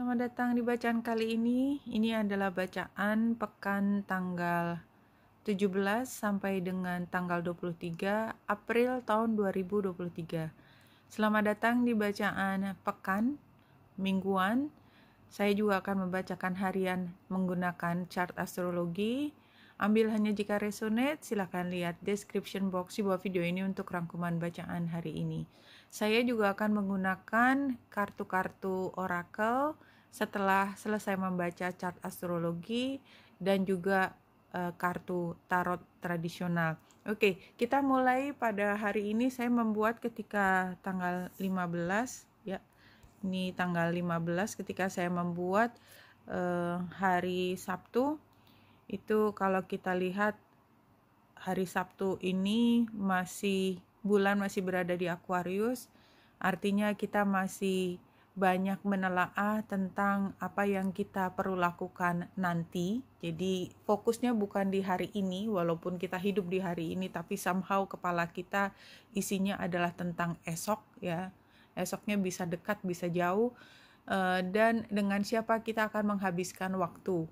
Selamat datang di bacaan kali ini. Ini adalah bacaan pekan tanggal 17 sampai dengan tanggal 23 April tahun 2023. Selamat datang di bacaan pekan mingguan. Saya juga akan membacakan harian menggunakan chart astrologi. Ambil hanya jika resonate, silahkan lihat description box di bawah video ini untuk rangkuman bacaan hari ini. Saya juga akan menggunakan kartu-kartu oracle setelah selesai membaca chart astrologi dan juga eh, kartu tarot tradisional. Oke, kita mulai pada hari ini saya membuat ketika tanggal 15 ya. Ini tanggal 15 ketika saya membuat eh, hari Sabtu itu kalau kita lihat hari Sabtu ini masih bulan masih berada di Aquarius, artinya kita masih banyak menelaah tentang apa yang kita perlu lakukan nanti. Jadi fokusnya bukan di hari ini, walaupun kita hidup di hari ini, tapi somehow kepala kita isinya adalah tentang esok ya. Esoknya bisa dekat, bisa jauh, eh, dan dengan siapa kita akan menghabiskan waktu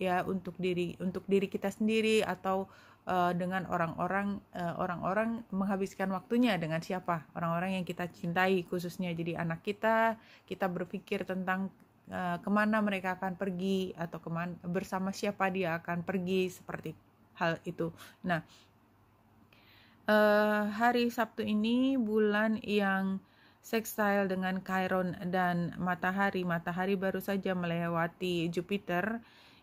ya untuk diri untuk diri kita sendiri atau Eh, dengan orang-orang orang eh, orang-orang menghabiskan waktunya dengan siapa orang-orang yang kita cintai khususnya jadi anak kita kita berpikir tentang uh, kemana mereka akan pergi atau kemana bersama siapa dia akan pergi seperti hal itu nah uh, hari Sabtu ini bulan yang sextile dengan Chiron dan matahari matahari baru saja melewati Jupiter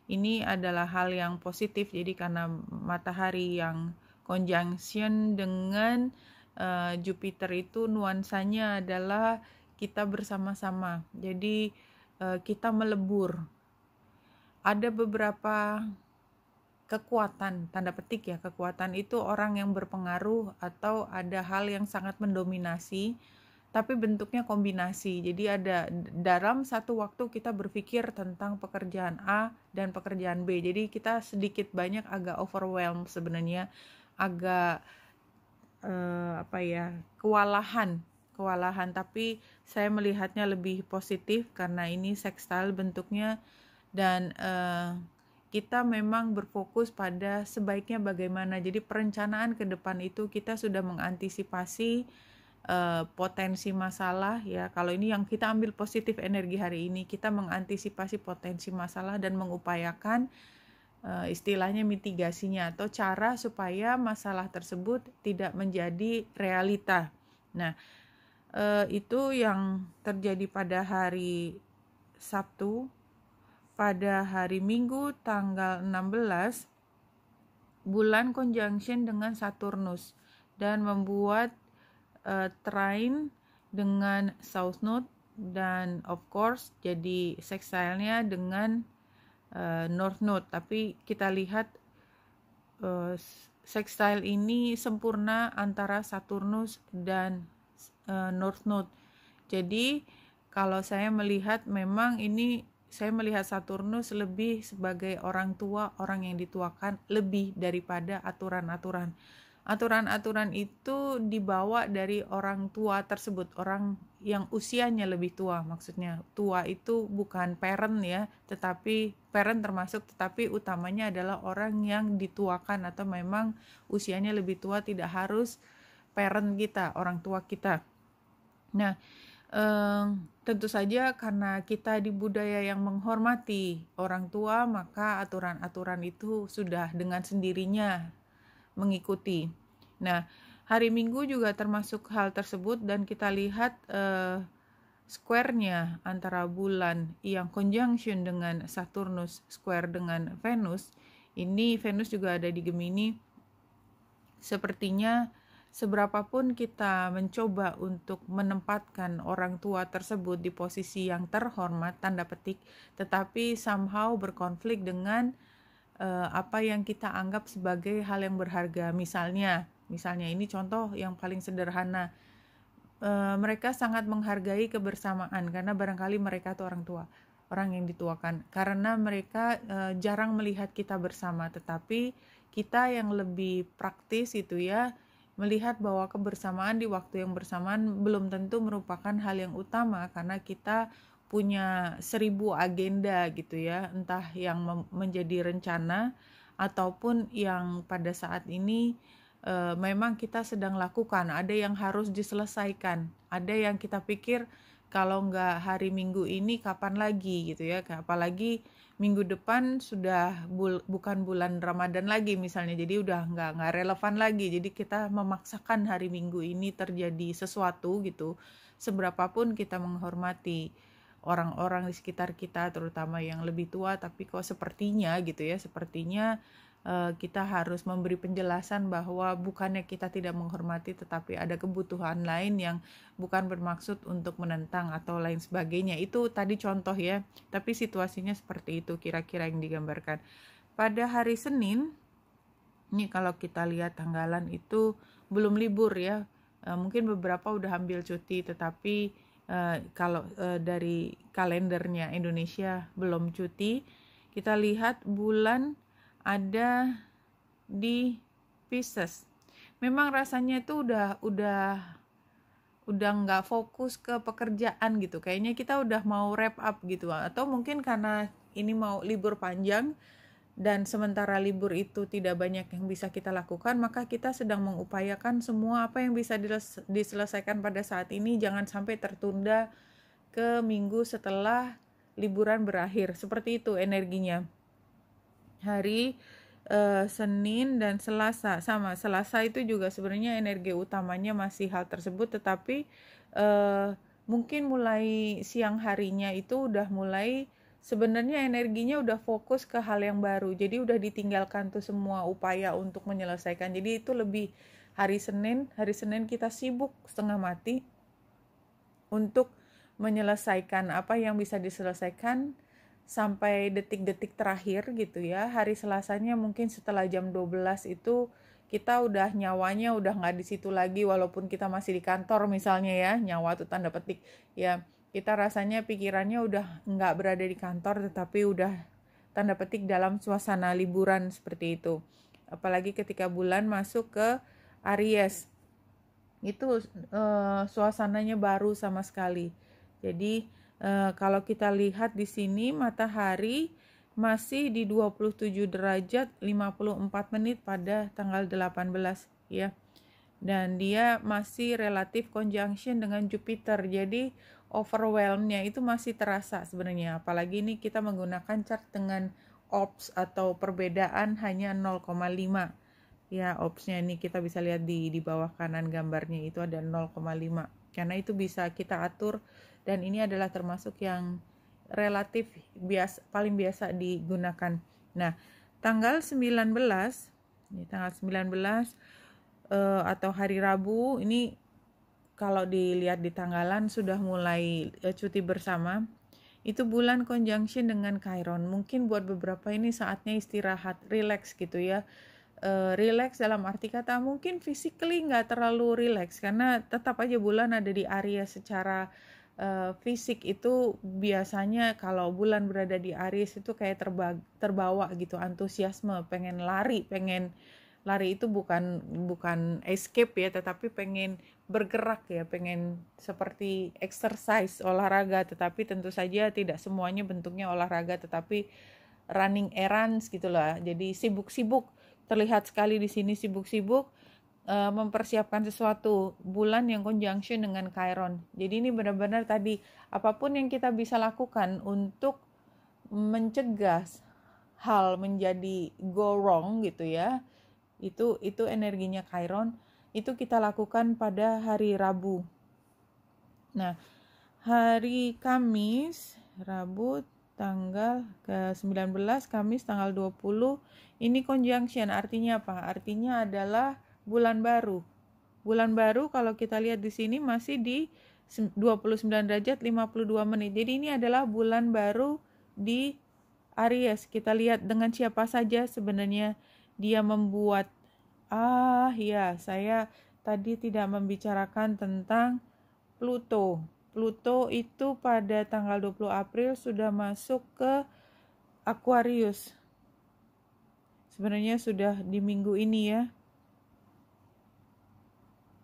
ini adalah hal yang positif jadi karena matahari yang conjunction dengan uh, Jupiter itu nuansanya adalah kita bersama-sama jadi uh, kita melebur ada beberapa kekuatan tanda petik ya kekuatan itu orang yang berpengaruh atau ada hal yang sangat mendominasi tapi bentuknya kombinasi. Jadi ada dalam satu waktu kita berpikir tentang pekerjaan A dan pekerjaan B. Jadi kita sedikit banyak agak overwhelmed sebenarnya, agak eh, apa ya kewalahan, kewalahan. Tapi saya melihatnya lebih positif karena ini sextile bentuknya dan eh, kita memang berfokus pada sebaiknya bagaimana. Jadi perencanaan ke depan itu kita sudah mengantisipasi Eh, potensi masalah ya. Kalau ini yang kita ambil positif energi hari ini, kita mengantisipasi potensi masalah dan mengupayakan uh, istilahnya mitigasinya atau cara supaya masalah tersebut tidak menjadi realita. Nah, uh, itu yang terjadi pada hari Sabtu pada hari Minggu tanggal 16 bulan konjungsi dengan Saturnus dan membuat uh, train dengan south Node dan of course jadi sextile-nya dengan uh, north Node tapi kita lihat uh, eh, sextile ini sempurna antara Saturnus dan uh, north node jadi kalau saya melihat memang ini saya melihat Saturnus lebih sebagai orang tua, orang yang dituakan lebih daripada aturan-aturan aturan-aturan itu dibawa dari orang tua tersebut, orang yang usianya lebih tua maksudnya. Tua itu bukan parent ya, tetapi parent termasuk tetapi utamanya adalah orang yang dituakan atau memang usianya lebih tua tidak harus parent kita, orang tua kita. Nah, Um, tentu saja karena kita di budaya yang menghormati orang tua maka aturan-aturan itu sudah dengan sendirinya mengikuti. Nah, hari Minggu juga termasuk hal tersebut dan kita lihat eh, square-nya antara bulan yang conjunction dengan Saturnus square dengan Venus. Ini Venus juga ada di Gemini. Sepertinya seberapapun kita mencoba untuk menempatkan orang tua tersebut di posisi yang terhormat tanda petik tetapi somehow berkonflik dengan Eh, apa yang kita anggap sebagai hal yang berharga. Misalnya, misalnya ini contoh yang paling sederhana. e, mereka sangat menghargai kebersamaan karena barangkali mereka tuh orang tua, orang yang dituakan. Karena mereka e, jarang melihat kita bersama, tetapi kita yang lebih praktis itu ya melihat bahwa kebersamaan di waktu yang bersamaan belum tentu merupakan hal yang utama karena kita punya seribu agenda gitu ya, entah yang menjadi rencana ataupun yang pada saat ini e, memang kita sedang lakukan. Ada yang harus diselesaikan, ada yang kita pikir kalau nggak hari Minggu ini kapan lagi gitu ya, apalagi minggu depan sudah bul bukan bulan Ramadan lagi misalnya jadi udah nggak nggak relevan lagi jadi kita memaksakan hari Minggu ini terjadi sesuatu gitu seberapapun kita menghormati orang-orang di sekitar kita terutama yang lebih tua tapi kok sepertinya gitu ya sepertinya eh, kita harus memberi penjelasan bahwa bukannya kita tidak menghormati tetapi ada kebutuhan lain yang bukan bermaksud untuk menentang atau lain sebagainya itu tadi contoh ya tapi situasinya seperti itu kira-kira yang digambarkan pada hari Senin ini kalau kita lihat tanggalan itu belum libur ya eh, mungkin beberapa udah ambil cuti tetapi uh, kalau uh, dari kalendernya Indonesia belum cuti kita lihat bulan ada di Pisces memang rasanya itu udah udah udah nggak fokus ke pekerjaan gitu kayaknya kita udah mau wrap up gitu atau mungkin karena ini mau libur panjang dan sementara libur itu tidak banyak yang bisa kita lakukan, maka kita sedang mengupayakan semua apa yang bisa diselesaikan pada saat ini jangan sampai tertunda ke minggu setelah liburan berakhir. Seperti itu energinya. Hari uh, Senin dan Selasa sama. Selasa itu juga sebenarnya energi utamanya masih hal tersebut tetapi uh, mungkin mulai siang harinya itu udah mulai sebenarnya energinya udah fokus ke hal yang baru. Jadi udah ditinggalkan tuh semua upaya untuk menyelesaikan. Jadi itu lebih hari Senin, hari Senin kita sibuk setengah mati untuk menyelesaikan apa yang bisa diselesaikan sampai detik-detik terakhir gitu ya. Hari Selasanya mungkin setelah jam 12 itu kita udah nyawanya udah nggak di situ lagi walaupun kita masih di kantor misalnya ya nyawa tuh tanda petik ya kita rasanya pikirannya udah nggak berada di kantor tetapi udah tanda petik dalam suasana liburan seperti itu apalagi ketika bulan masuk ke Aries itu eh, suasananya baru sama sekali jadi eh, kalau kita lihat di sini matahari masih di 27 derajat 54 menit pada tanggal 18 ya dan dia masih relatif conjunction dengan Jupiter jadi overwhelmnya itu masih terasa sebenarnya. Apalagi ini kita menggunakan chart dengan ops atau perbedaan hanya 0,5. Ya, opsnya ini kita bisa lihat di di bawah kanan gambarnya itu ada 0,5. Karena itu bisa kita atur dan ini adalah termasuk yang relatif bias paling biasa digunakan. Nah, tanggal 19 ini tanggal 19 uh, eh, atau hari Rabu ini kalau dilihat di tanggalan sudah mulai uh, cuti bersama itu bulan conjunction dengan Chiron mungkin buat beberapa ini saatnya istirahat relax gitu ya uh, relax dalam arti kata mungkin physically nggak terlalu relax karena tetap aja bulan ada di area secara uh, fisik itu biasanya kalau bulan berada di Aries itu kayak terba terbawa gitu antusiasme pengen lari pengen lari itu bukan bukan escape ya tetapi pengen bergerak ya, pengen seperti exercise olahraga, tetapi tentu saja tidak semuanya bentuknya olahraga, tetapi running errands gitulah. Jadi sibuk-sibuk, terlihat sekali di sini sibuk-sibuk uh, mempersiapkan sesuatu bulan yang conjunction dengan Chiron. Jadi ini benar-benar tadi apapun yang kita bisa lakukan untuk mencegah hal menjadi go wrong gitu ya. Itu itu energinya Chiron itu kita lakukan pada hari Rabu. Nah, hari Kamis, Rabu tanggal ke 19 Kamis tanggal 20 ini conjunction artinya apa? Artinya adalah bulan baru. Bulan baru kalau kita lihat di sini masih di 29 derajat 52 menit. Jadi ini adalah bulan baru di Aries. Kita lihat dengan siapa saja sebenarnya dia membuat Ah, ya, saya tadi tidak membicarakan tentang Pluto. Pluto itu pada tanggal 20 April sudah masuk ke Aquarius. Sebenarnya sudah di minggu ini ya.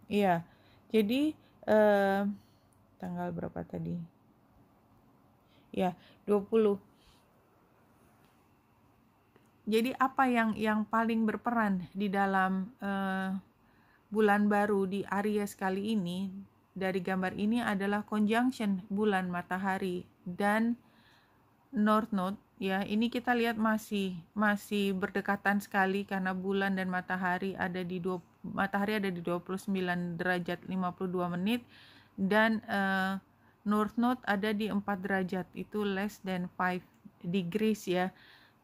Iya. Jadi eh, tanggal berapa tadi? Ya, 20 jadi apa yang yang paling berperan di dalam uh, bulan baru di Aries kali ini dari gambar ini adalah conjunction bulan matahari dan north node ya ini kita lihat masih masih berdekatan sekali karena bulan dan matahari ada di dua matahari ada di 29 derajat 52 menit dan uh, north node ada di 4 derajat itu less than 5 degrees ya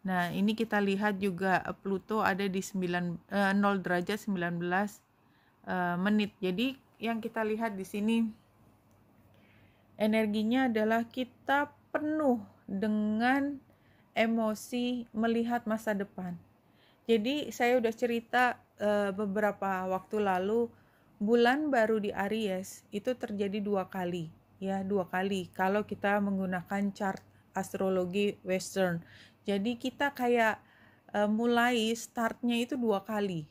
Nah, ini kita lihat juga eh, Pluto ada di 9 eh, 0 derajat 19 eh, menit. Jadi yang kita lihat di sini energinya adalah kita penuh dengan emosi melihat masa depan. Jadi saya udah cerita eh, beberapa waktu lalu bulan baru di Aries itu terjadi dua kali ya, dua kali kalau kita menggunakan chart astrologi western. Jadi kita kayak uh, mulai startnya itu dua kali.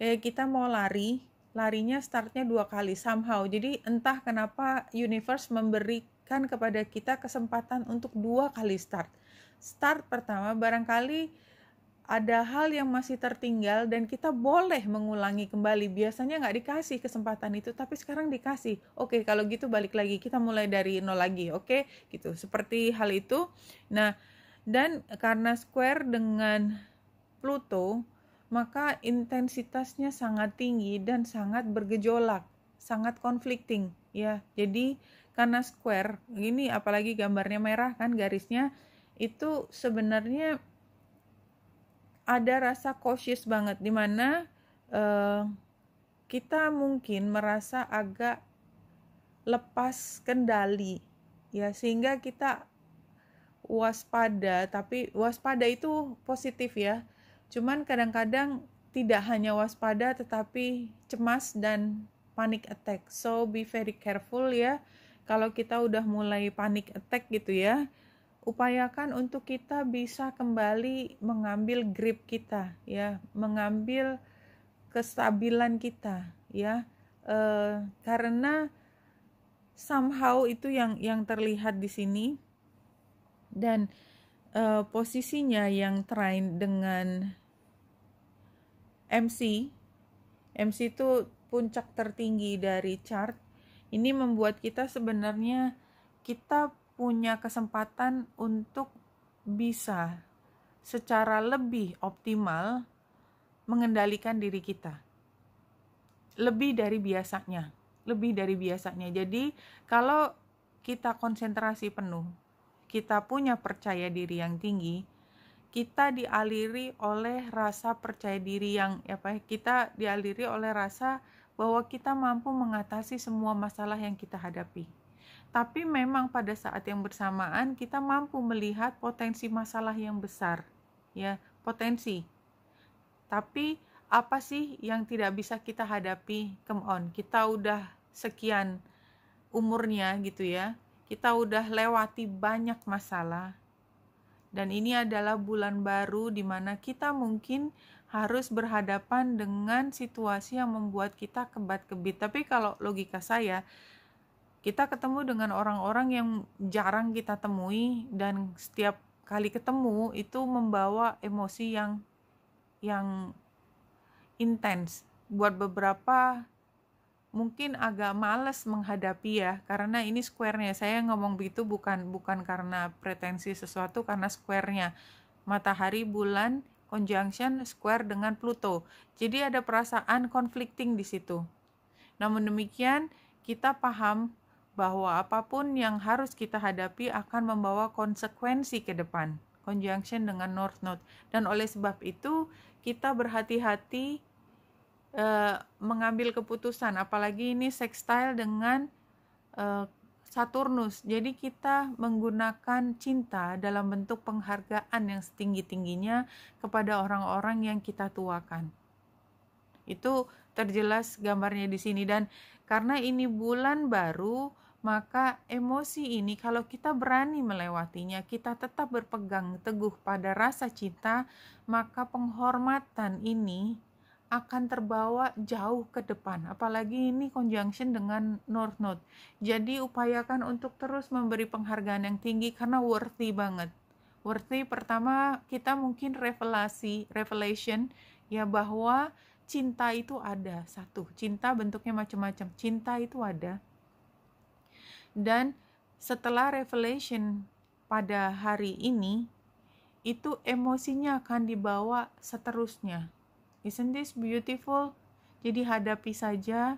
Kayak kita mau lari, larinya startnya dua kali somehow. Jadi entah kenapa universe memberikan kepada kita kesempatan untuk dua kali start. Start pertama barangkali ada hal yang masih tertinggal dan kita boleh mengulangi kembali. Biasanya nggak dikasih kesempatan itu, tapi sekarang dikasih. Oke, kalau gitu balik lagi kita mulai dari nol lagi, oke? Gitu. Seperti hal itu. Nah, dan karena square dengan Pluto, maka intensitasnya sangat tinggi dan sangat bergejolak, sangat conflicting ya. Jadi karena square ini apalagi gambarnya merah kan garisnya itu sebenarnya ada rasa cautious banget dimana eh, kita mungkin merasa agak lepas kendali ya sehingga kita waspada tapi waspada itu positif ya cuman kadang-kadang tidak hanya waspada tetapi cemas dan panic attack so be very careful ya kalau kita udah mulai panic attack gitu ya upayakan untuk kita bisa kembali mengambil grip kita ya mengambil kestabilan kita ya e, karena somehow itu yang yang terlihat di sini dan uh, posisinya yang train dengan MC MC itu puncak tertinggi dari chart ini membuat kita sebenarnya kita punya kesempatan untuk bisa secara lebih optimal mengendalikan diri kita lebih dari biasanya lebih dari biasanya jadi kalau kita konsentrasi penuh kita punya percaya diri yang tinggi, kita dialiri oleh rasa percaya diri yang apa ya, kita dialiri oleh rasa bahwa kita mampu mengatasi semua masalah yang kita hadapi. Tapi memang pada saat yang bersamaan kita mampu melihat potensi masalah yang besar, ya, potensi. Tapi apa sih yang tidak bisa kita hadapi? Come on, kita udah sekian umurnya gitu ya kita udah lewati banyak masalah, dan ini adalah bulan baru di mana kita mungkin harus berhadapan dengan situasi yang membuat kita kebat-kebit. Tapi kalau logika saya, kita ketemu dengan orang-orang yang jarang kita temui dan setiap kali ketemu itu membawa emosi yang yang intens. Buat beberapa mungkin agak males menghadapi ya karena ini squarenya saya ngomong begitu bukan bukan karena pretensi sesuatu karena squarenya matahari bulan conjunction square dengan Pluto jadi ada perasaan conflicting di situ namun demikian kita paham bahwa apapun yang harus kita hadapi akan membawa konsekuensi ke depan conjunction dengan north node dan oleh sebab itu kita berhati-hati uh, mengambil keputusan apalagi ini sextile dengan uh, Saturnus jadi kita menggunakan cinta dalam bentuk penghargaan yang setinggi-tingginya kepada orang-orang yang kita tuakan itu terjelas gambarnya di sini dan karena ini bulan baru maka emosi ini kalau kita berani melewatinya, kita tetap berpegang teguh pada rasa cinta, maka penghormatan ini akan terbawa jauh ke depan. Apalagi ini conjunction dengan North Node. Jadi upayakan untuk terus memberi penghargaan yang tinggi karena worthy banget. Worthy pertama kita mungkin revelasi, revelation ya bahwa cinta itu ada. Satu, cinta bentuknya macam-macam. Cinta itu ada. Dan setelah revelation pada hari ini itu emosinya akan dibawa seterusnya Isn't this beautiful? Jadi hadapi saja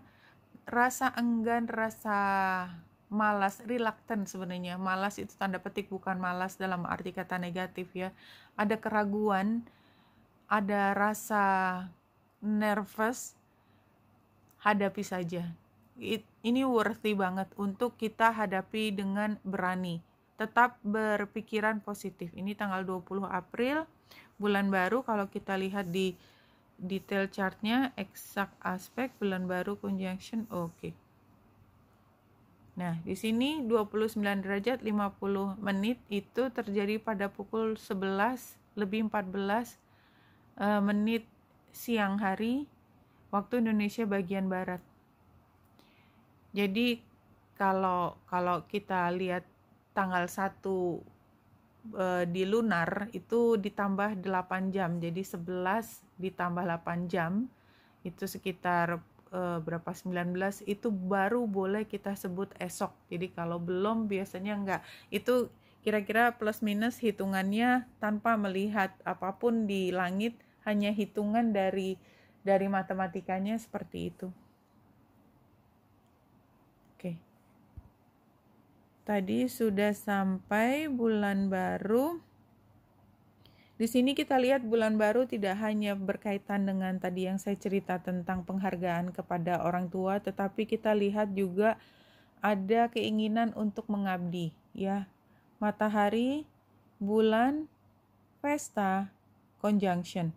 rasa enggan, rasa malas, reluctant sebenarnya. Malas itu tanda petik bukan malas dalam arti kata negatif ya. Ada keraguan, ada rasa nervous, hadapi saja. It, ini worthy banget untuk kita hadapi dengan berani. Tetap berpikiran positif. Ini tanggal 20 April, bulan baru kalau kita lihat di detail chartnya exact aspect bulan baru conjunction oke okay. Nah, di sini 29 derajat 50 menit itu terjadi pada pukul 11 lebih 14 uh, eh, menit siang hari waktu Indonesia bagian barat. Jadi kalau kalau kita lihat tanggal 1 eh, di lunar itu ditambah 8 jam jadi 11 ditambah 8 jam itu sekitar e, berapa 19 itu baru boleh kita sebut esok jadi kalau belum biasanya enggak itu kira-kira plus minus hitungannya tanpa melihat apapun di langit hanya hitungan dari dari matematikanya seperti itu oke tadi sudah sampai bulan baru di sini kita lihat bulan baru tidak hanya berkaitan dengan tadi yang saya cerita tentang penghargaan kepada orang tua, tetapi kita lihat juga ada keinginan untuk mengabdi, ya. Matahari, bulan, pesta, conjunction.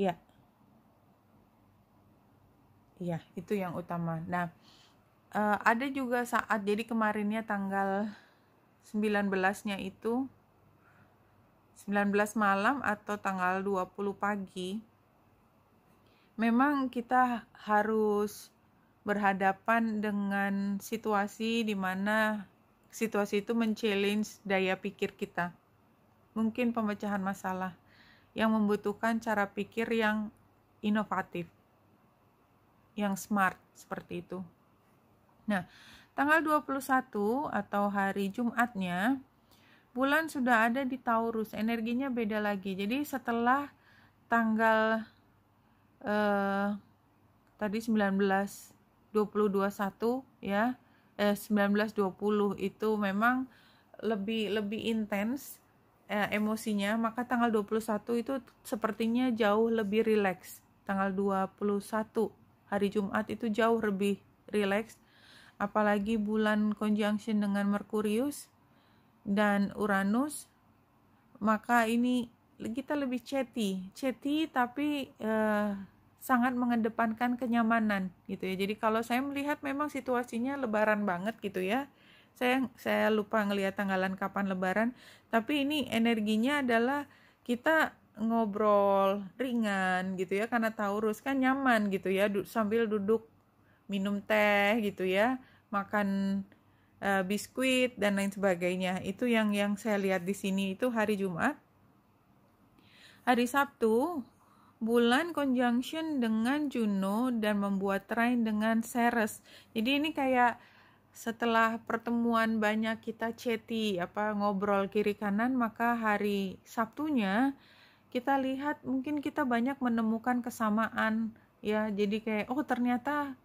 Ya. Ya, itu yang utama. Nah, eh, ada juga saat jadi kemarinnya tanggal 19-nya itu 19 malam atau tanggal 20 pagi memang kita harus berhadapan dengan situasi di mana situasi itu men-challenge daya pikir kita. Mungkin pemecahan masalah yang membutuhkan cara pikir yang inovatif, yang smart seperti itu. Nah, Tanggal 21 atau hari Jumatnya, bulan sudah ada di Taurus, energinya beda lagi. Jadi setelah tanggal eh, tadi 19 20 ya, eh 19 20 itu memang lebih lebih intens eh, emosinya, maka tanggal 21 itu sepertinya jauh lebih rileks. Tanggal 21 hari Jumat itu jauh lebih rileks apalagi bulan conjunction dengan Merkurius dan Uranus maka ini kita lebih ceti ceti tapi eh, sangat mengedepankan kenyamanan gitu ya jadi kalau saya melihat memang situasinya lebaran banget gitu ya saya saya lupa ngelihat tanggalan kapan lebaran tapi ini energinya adalah kita ngobrol ringan gitu ya karena Taurus kan nyaman gitu ya du sambil duduk minum teh gitu ya, makan uh, biskuit dan lain sebagainya. Itu yang yang saya lihat di sini itu hari Jumat. Hari Sabtu bulan conjunction dengan Juno dan membuat train dengan Ceres. Jadi ini kayak setelah pertemuan banyak kita ceti apa ngobrol kiri kanan maka hari Sabtunya kita lihat mungkin kita banyak menemukan kesamaan ya jadi kayak oh ternyata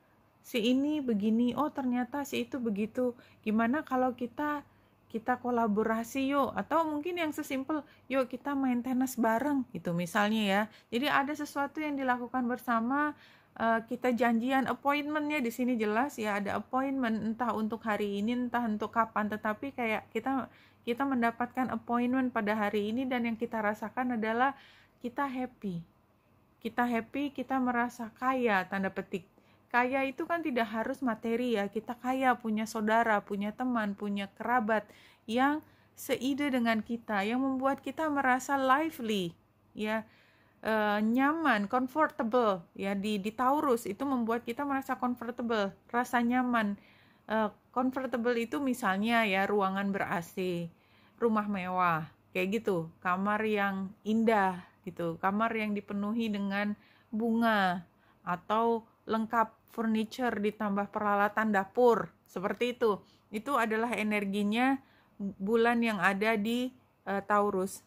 si ini begini, oh ternyata si itu begitu. Gimana kalau kita kita kolaborasi yuk atau mungkin yang sesimpel yuk kita main tenis bareng gitu misalnya ya. Jadi ada sesuatu yang dilakukan bersama eh, kita janjian appointmentnya di sini jelas ya ada appointment entah untuk hari ini entah untuk kapan tetapi kayak kita kita mendapatkan appointment pada hari ini dan yang kita rasakan adalah kita happy. Kita happy, kita merasa kaya tanda petik kaya itu kan tidak harus materi ya kita kaya punya saudara punya teman punya kerabat yang seide dengan kita yang membuat kita merasa lively ya e, nyaman comfortable ya di di Taurus itu membuat kita merasa comfortable rasa nyaman e, comfortable itu misalnya ya ruangan ber AC rumah mewah kayak gitu kamar yang indah gitu kamar yang dipenuhi dengan bunga atau lengkap furniture, ditambah peralatan dapur, seperti itu. Itu adalah energinya bulan yang ada di uh, Taurus.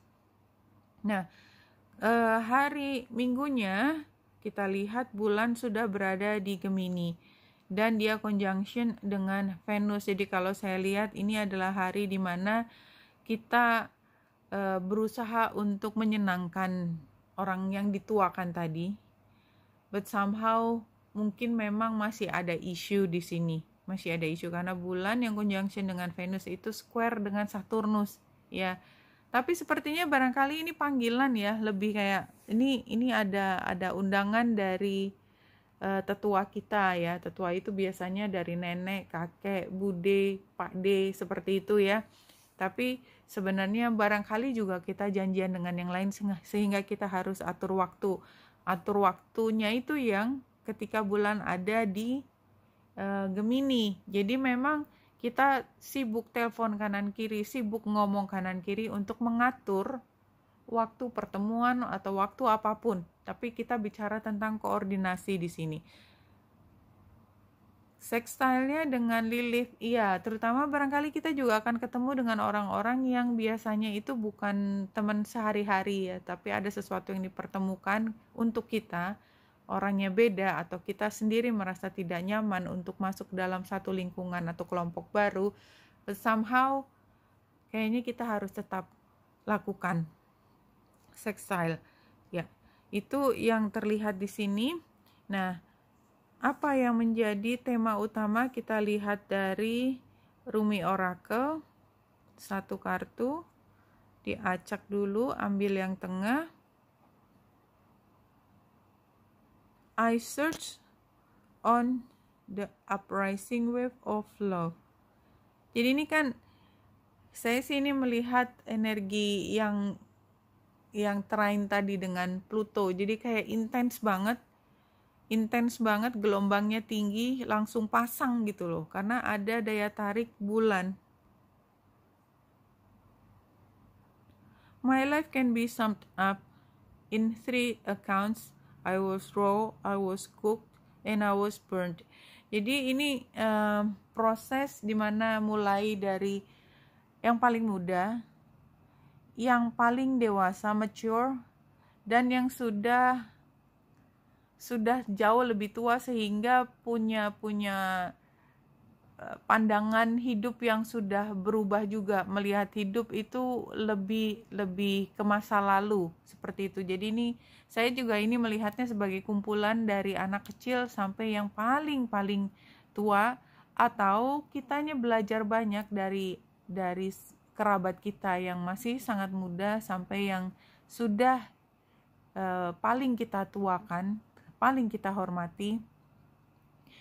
Nah, uh, hari minggunya kita lihat bulan sudah berada di Gemini dan dia conjunction dengan Venus. Jadi kalau saya lihat ini adalah hari di mana kita e, berusaha untuk menyenangkan orang yang dituakan tadi. But somehow mungkin memang masih ada isu di sini masih ada isu karena bulan yang conjunction dengan Venus itu square dengan Saturnus ya tapi sepertinya barangkali ini panggilan ya lebih kayak ini ini ada ada undangan dari uh, tetua kita ya tetua itu biasanya dari nenek kakek bude pak de seperti itu ya tapi sebenarnya barangkali juga kita janjian dengan yang lain sehingga kita harus atur waktu atur waktunya itu yang ketika bulan ada di e, Gemini. Jadi memang kita sibuk telepon kanan kiri, sibuk ngomong kanan kiri untuk mengatur waktu pertemuan atau waktu apapun. Tapi kita bicara tentang koordinasi di sini. stylenya dengan Lilith, iya, terutama barangkali kita juga akan ketemu dengan orang-orang yang biasanya itu bukan teman sehari-hari ya, tapi ada sesuatu yang dipertemukan untuk kita orangnya beda atau kita sendiri merasa tidak nyaman untuk masuk dalam satu lingkungan atau kelompok baru, somehow kayaknya kita harus tetap lakukan sextile. Ya, itu yang terlihat di sini. Nah, apa yang menjadi tema utama kita lihat dari Rumi Oracle satu kartu diacak dulu ambil yang tengah I search on the uprising wave of love. Jadi ini kan saya sih ini melihat energi yang yang terain tadi dengan Pluto. Jadi kayak intens banget. Intens banget gelombangnya tinggi, langsung pasang gitu loh karena ada daya tarik bulan. My life can be summed up in three accounts I was raw, I was cooked, and I was burnt. Jadi ini um, proses dimana mulai dari yang paling muda, yang paling dewasa mature, dan yang sudah sudah jauh lebih tua sehingga punya punya Eh, pandangan hidup yang sudah berubah juga melihat hidup itu lebih lebih ke masa lalu seperti itu jadi ini saya juga ini melihatnya sebagai kumpulan dari anak kecil sampai yang paling paling tua atau kitanya belajar banyak dari dari kerabat kita yang masih sangat muda sampai yang sudah uh, paling kita tuakan paling kita hormati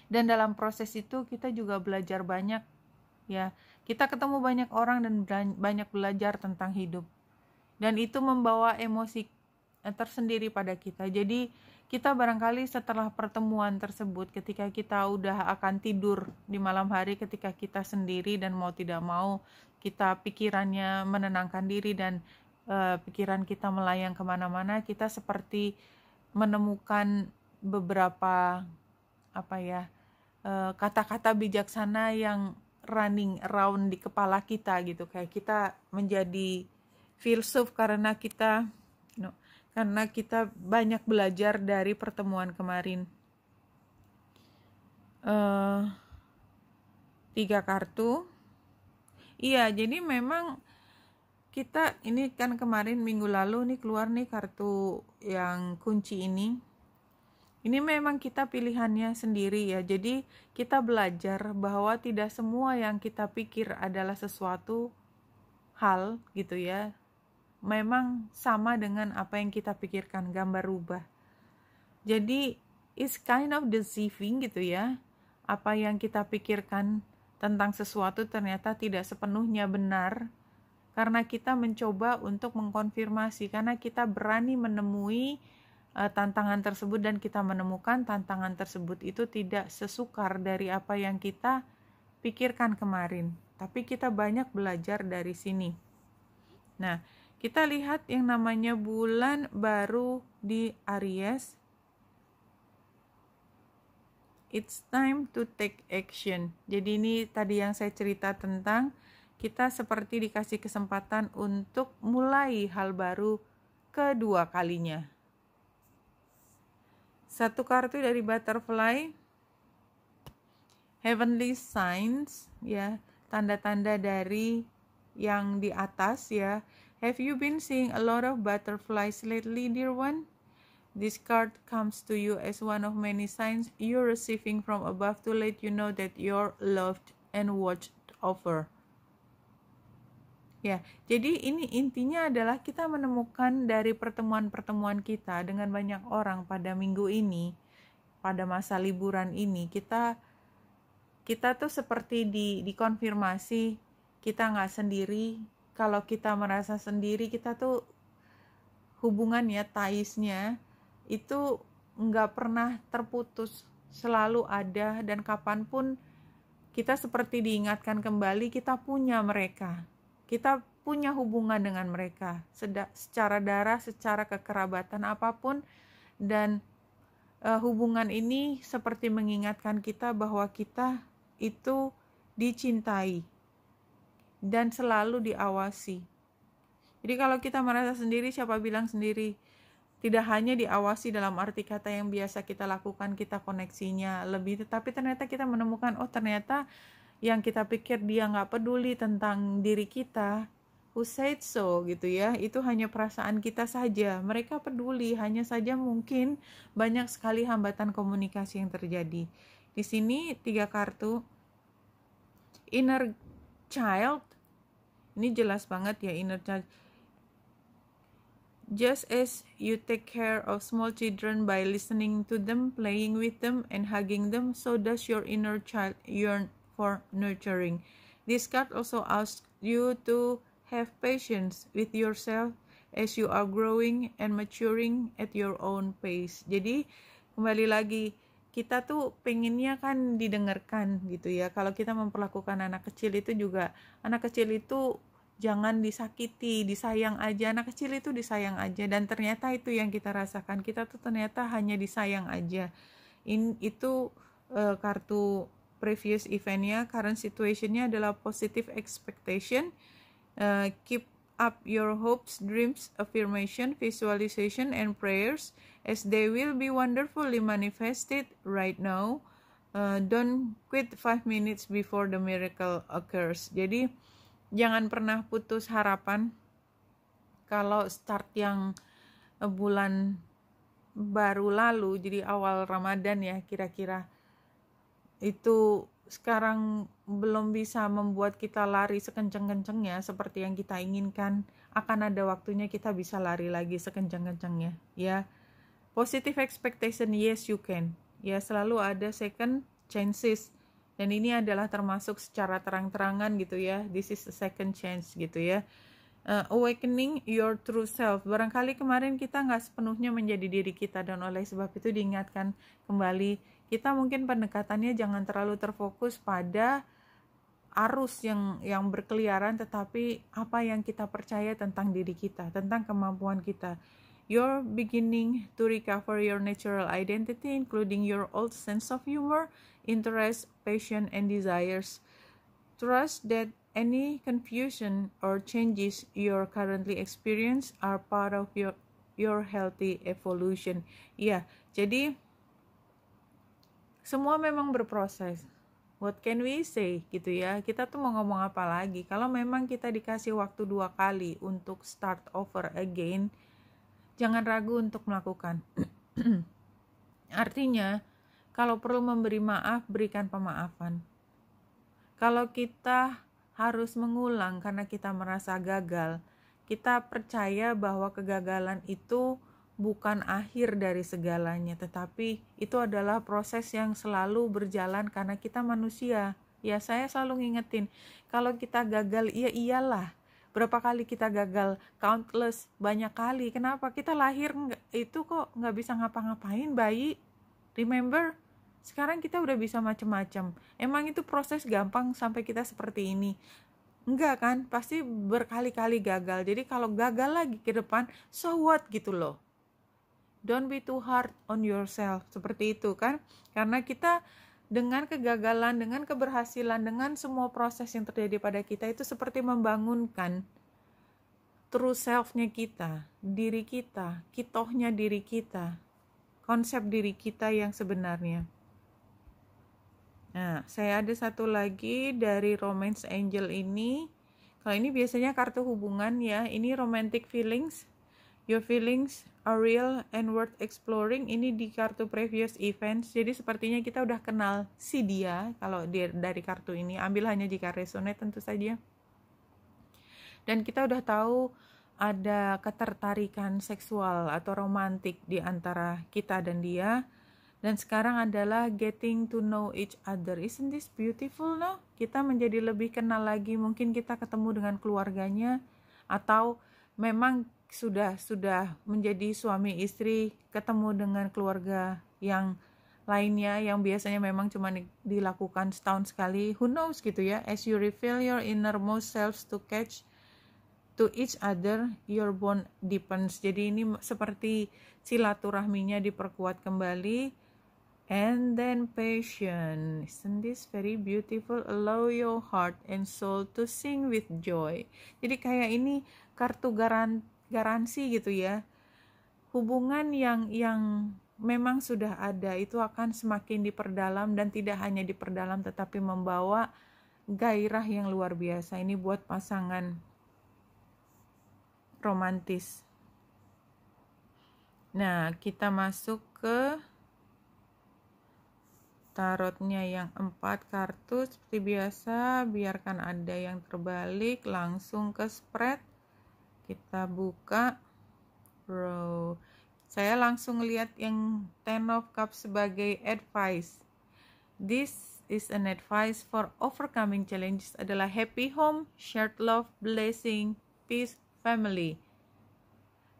dan dalam proses itu kita juga belajar banyak ya. Kita ketemu banyak orang dan banyak belajar tentang hidup. Dan itu membawa emosi eh, tersendiri pada kita. Jadi kita barangkali setelah pertemuan tersebut ketika kita udah akan tidur di malam hari ketika kita sendiri dan mau tidak mau kita pikirannya menenangkan diri dan e, pikiran kita melayang kemana-mana kita seperti menemukan beberapa apa ya Eh, kata-kata uh, bijaksana yang running around di kepala kita gitu kayak kita menjadi filsuf karena kita know, karena kita banyak belajar dari pertemuan kemarin uh, tiga kartu iya jadi memang kita ini kan kemarin minggu lalu nih keluar nih kartu yang kunci ini ini memang kita pilihannya sendiri ya. Jadi kita belajar bahwa tidak semua yang kita pikir adalah sesuatu hal gitu ya. Memang sama dengan apa yang kita pikirkan, gambar rubah. Jadi is kind of deceiving gitu ya. Apa yang kita pikirkan tentang sesuatu ternyata tidak sepenuhnya benar karena kita mencoba untuk mengkonfirmasi karena kita berani menemui Eh, tantangan tersebut dan kita menemukan tantangan tersebut itu tidak sesukar dari apa yang kita pikirkan kemarin, tapi kita banyak belajar dari sini. Nah, kita lihat yang namanya bulan baru di Aries. It's time to take action. Jadi ini tadi yang saya cerita tentang kita seperti dikasih kesempatan untuk mulai hal baru kedua kalinya satu kartu dari butterfly heavenly signs ya, tanda-tanda dari yang di atas ya. Have you been seeing a lot of butterflies lately, dear one? This card comes to you as one of many signs you're receiving from above to let you know that you're loved and watched over. Ya, jadi ini intinya adalah kita menemukan dari pertemuan-pertemuan kita dengan banyak orang pada minggu ini, pada masa liburan ini, kita kita tuh seperti di dikonfirmasi kita nggak sendiri. Kalau kita merasa sendiri, kita tuh hubungannya, taisnya itu nggak pernah terputus, selalu ada dan kapanpun kita seperti diingatkan kembali kita punya mereka kita punya hubungan dengan mereka secara darah, secara kekerabatan apapun dan uh, hubungan ini seperti mengingatkan kita bahwa kita itu dicintai dan selalu diawasi. Jadi kalau kita merasa sendiri siapa bilang sendiri? Tidak hanya diawasi dalam arti kata yang biasa kita lakukan, kita koneksinya lebih, tetapi ternyata kita menemukan oh ternyata yang kita pikir dia nggak peduli tentang diri kita, who said so gitu ya, itu hanya perasaan kita saja. Mereka peduli, hanya saja mungkin banyak sekali hambatan komunikasi yang terjadi. Di sini tiga kartu inner child, ini jelas banget ya inner child. Just as you take care of small children by listening to them, playing with them, and hugging them, so does your inner child yearn for nurturing. This card also asks you to have patience with yourself as you are growing and maturing at your own pace. Jadi kembali lagi kita tuh pengennya kan didengarkan gitu ya. Kalau kita memperlakukan anak kecil itu juga anak kecil itu jangan disakiti, disayang aja. Anak kecil itu disayang aja dan ternyata itu yang kita rasakan. Kita tuh ternyata hanya disayang aja. In, itu uh, kartu previous eventnya current situationnya adalah positive expectation uh, keep up your hopes dreams affirmation visualization and prayers as they will be wonderfully manifested right now uh, don't quit five minutes before the miracle occurs jadi jangan pernah putus harapan kalau start yang eh, bulan baru lalu jadi awal Ramadan ya kira-kira itu sekarang belum bisa membuat kita lari sekencang-kencangnya seperti yang kita inginkan, akan ada waktunya kita bisa lari lagi sekencang-kencangnya ya. Positive expectation, yes you can. Ya, selalu ada second chances. Dan ini adalah termasuk secara terang-terangan gitu ya. This is a second chance gitu ya. Uh, awakening your true self. Barangkali kemarin kita nggak sepenuhnya menjadi diri kita dan oleh sebab itu diingatkan kembali kita mungkin pendekatannya jangan terlalu terfokus pada arus yang yang berkeliaran tetapi apa yang kita percaya tentang diri kita, tentang kemampuan kita. You're beginning to recover your natural identity including your old sense of humor, interest, passion and desires. Trust that any confusion or changes you're currently experience are part of your your healthy evolution. Iya, yeah, jadi semua memang berproses what can we say gitu ya kita tuh mau ngomong apa lagi kalau memang kita dikasih waktu dua kali untuk start over again jangan ragu untuk melakukan artinya kalau perlu memberi maaf berikan pemaafan kalau kita harus mengulang karena kita merasa gagal kita percaya bahwa kegagalan itu bukan akhir dari segalanya, tetapi itu adalah proses yang selalu berjalan karena kita manusia. Ya, saya selalu ngingetin, kalau kita gagal, ya iyalah. Berapa kali kita gagal? Countless, banyak kali. Kenapa? Kita lahir itu kok nggak bisa ngapa-ngapain bayi. Remember? Sekarang kita udah bisa macem-macem. Emang itu proses gampang sampai kita seperti ini? Enggak kan? Pasti berkali-kali gagal. Jadi kalau gagal lagi ke depan, so what gitu loh Don't be too hard on yourself. Seperti itu kan? Karena kita dengan kegagalan, dengan keberhasilan, dengan semua proses yang terjadi pada kita itu seperti membangunkan true selfnya kita, diri kita, kitohnya diri kita, konsep diri kita yang sebenarnya. Nah, saya ada satu lagi dari Romance Angel ini. Kalau ini biasanya kartu hubungan ya, ini romantic feelings, your feelings a real and worth exploring ini di kartu previous events jadi sepertinya kita udah kenal si dia kalau dia dari kartu ini ambil hanya jika resonate tentu saja dan kita udah tahu ada ketertarikan seksual atau romantik di antara kita dan dia dan sekarang adalah getting to know each other. Isn't this beautiful, no? Kita menjadi lebih kenal lagi. Mungkin kita ketemu dengan keluarganya atau memang sudah sudah menjadi suami istri ketemu dengan keluarga yang lainnya yang biasanya memang cuma dilakukan setahun sekali who knows gitu ya as you reveal your innermost selves to catch to each other your bond deepens jadi ini seperti silaturahminya diperkuat kembali and then passion isn't this very beautiful allow your heart and soul to sing with joy jadi kayak ini kartu garansi garansi gitu ya hubungan yang yang memang sudah ada itu akan semakin diperdalam dan tidak hanya diperdalam tetapi membawa gairah yang luar biasa ini buat pasangan romantis. Nah, kita masuk ke tarotnya yang empat kartu seperti biasa biarkan ada yang terbalik langsung ke spread kita buka bro saya langsung lihat yang ten of cups sebagai advice this is an advice for overcoming challenges adalah happy home shared love blessing peace family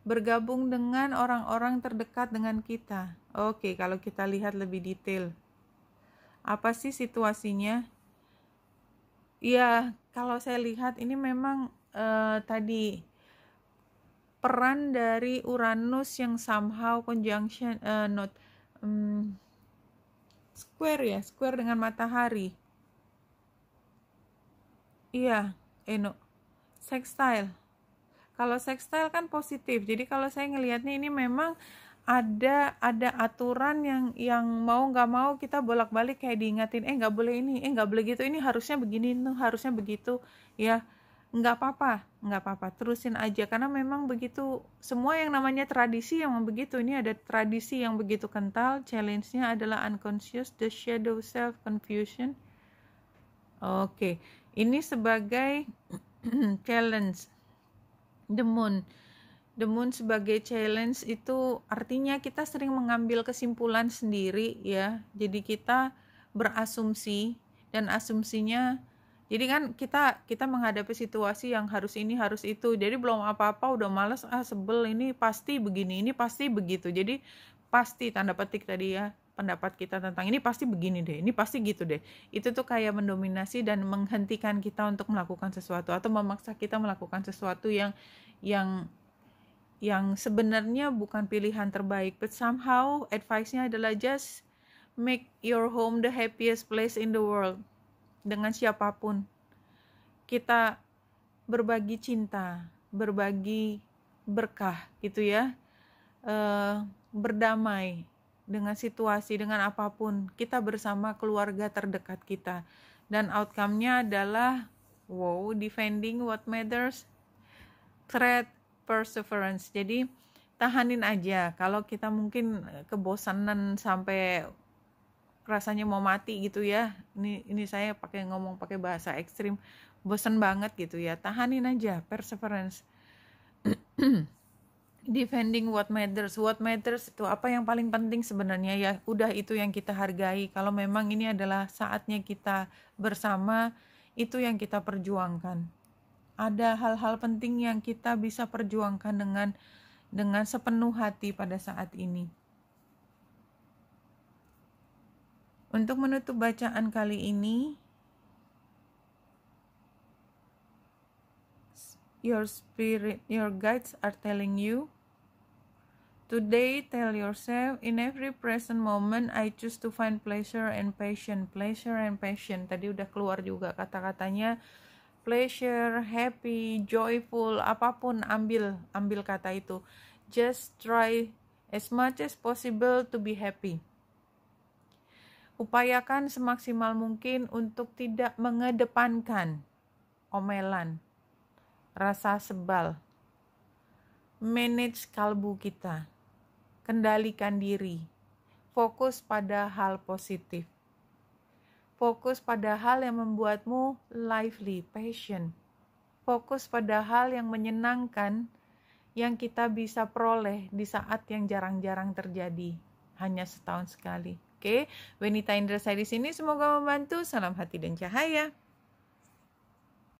bergabung dengan orang-orang terdekat dengan kita oke kalau kita lihat lebih detail apa sih situasinya ya kalau saya lihat ini memang uh, tadi peran dari Uranus yang somehow conjunction uh, not um, square ya square dengan matahari iya eh sextile kalau sextile kan positif jadi kalau saya ngelihatnya ini memang ada ada aturan yang yang mau nggak mau kita bolak balik kayak diingatin eh nggak boleh ini eh nggak boleh gitu ini harusnya begini tuh harusnya begitu ya nggak apa-apa nggak apa-apa terusin aja karena memang begitu semua yang namanya tradisi yang begitu ini ada tradisi yang begitu kental challenge-nya adalah unconscious the shadow self confusion oke okay. ini sebagai challenge the moon the moon sebagai challenge itu artinya kita sering mengambil kesimpulan sendiri ya jadi kita berasumsi dan asumsinya jadi kan kita kita menghadapi situasi yang harus ini harus itu. Jadi belum apa-apa udah males ah sebel ini pasti begini ini pasti begitu. Jadi pasti tanda petik tadi ya pendapat kita tentang ini pasti begini deh, ini pasti gitu deh. Itu tuh kayak mendominasi dan menghentikan kita untuk melakukan sesuatu atau memaksa kita melakukan sesuatu yang yang yang sebenarnya bukan pilihan terbaik. But somehow advice-nya adalah just make your home the happiest place in the world dengan siapapun. Kita berbagi cinta, berbagi berkah gitu ya. E, berdamai dengan situasi, dengan apapun. Kita bersama keluarga terdekat kita. Dan outcome-nya adalah, wow, defending what matters, threat, perseverance. Jadi, tahanin aja kalau kita mungkin kebosanan sampai rasanya mau mati gitu ya ini ini saya pakai ngomong pakai bahasa ekstrim bosen banget gitu ya tahanin aja perseverance defending what matters what matters itu apa yang paling penting sebenarnya ya udah itu yang kita hargai kalau memang ini adalah saatnya kita bersama itu yang kita perjuangkan ada hal-hal penting yang kita bisa perjuangkan dengan dengan sepenuh hati pada saat ini Untuk menutup bacaan kali ini, your spirit, your guides are telling you. Today, tell yourself, in every present moment, I choose to find pleasure and passion. Pleasure and passion. Tadi udah keluar juga kata-katanya. Pleasure, happy, joyful, apapun ambil, ambil kata itu. Just try as much as possible to be happy. Upayakan semaksimal mungkin untuk tidak mengedepankan omelan, rasa sebal. Manage kalbu kita, kendalikan diri, fokus pada hal positif. Fokus pada hal yang membuatmu lively, passion. Fokus pada hal yang menyenangkan, yang kita bisa peroleh di saat yang jarang-jarang terjadi, hanya setahun sekali. Oke, Wenita Indra Sairis ini semoga membantu. Salam hati dan cahaya.